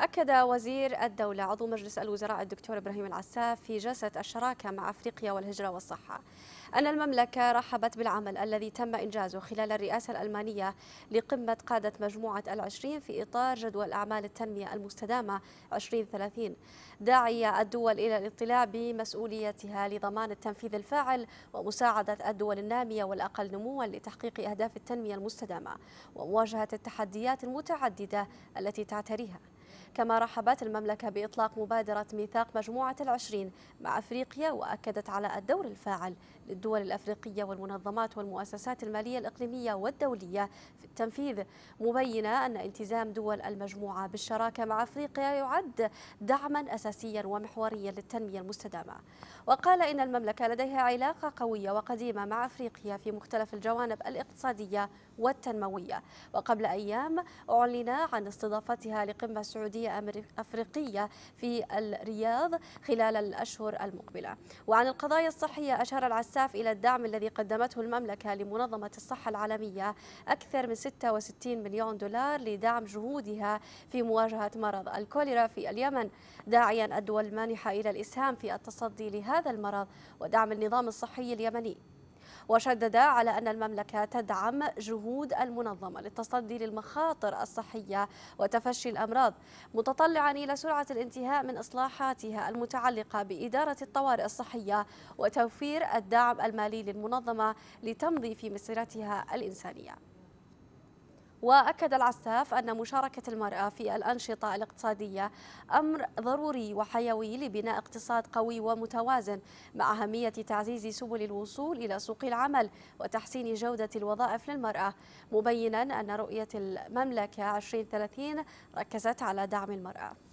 أكد وزير الدولة عضو مجلس الوزراء الدكتور إبراهيم العساف في جلسة الشراكة مع أفريقيا والهجرة والصحة أن المملكة رحبت بالعمل الذي تم إنجازه خلال الرئاسة الألمانية لقمة قادة مجموعة العشرين في إطار جدول أعمال التنمية المستدامة 2030 داعية الدول إلى الاطلاع بمسؤوليتها لضمان التنفيذ الفاعل ومساعدة الدول النامية والأقل نموا لتحقيق أهداف التنمية المستدامة ومواجهة التحديات المتعددة التي تعتريها كما رحبت المملكة بإطلاق مبادرة ميثاق مجموعة العشرين مع أفريقيا وأكدت على الدور الفاعل للدول الأفريقية والمنظمات والمؤسسات المالية الإقليمية والدولية في التنفيذ مبينة أن التزام دول المجموعة بالشراكة مع أفريقيا يعد دعما أساسيا ومحوريا للتنمية المستدامة وقال إن المملكة لديها علاقة قوية وقديمة مع أفريقيا في مختلف الجوانب الاقتصادية والتنموية وقبل أيام أعلن عن استضافتها لقمة سعودية جدية أفريقية في الرياض خلال الأشهر المقبلة وعن القضايا الصحية أشار العساف إلى الدعم الذي قدمته المملكة لمنظمة الصحة العالمية أكثر من 66 مليون دولار لدعم جهودها في مواجهة مرض الكوليرا في اليمن داعيا الدول المانحة إلى الإسهام في التصدي لهذا المرض ودعم النظام الصحي اليمني وشدد على أن المملكة تدعم جهود المنظمة للتصدي للمخاطر الصحية وتفشي الأمراض متطلعا إلى سرعة الانتهاء من إصلاحاتها المتعلقة بإدارة الطوارئ الصحية وتوفير الدعم المالي للمنظمة لتمضي في مسيرتها الإنسانية وأكد العساف أن مشاركة المرأة في الأنشطة الاقتصادية أمر ضروري وحيوي لبناء اقتصاد قوي ومتوازن مع أهمية تعزيز سبل الوصول إلى سوق العمل وتحسين جودة الوظائف للمرأة مبينا أن رؤية المملكة 2030 ركزت على دعم المرأة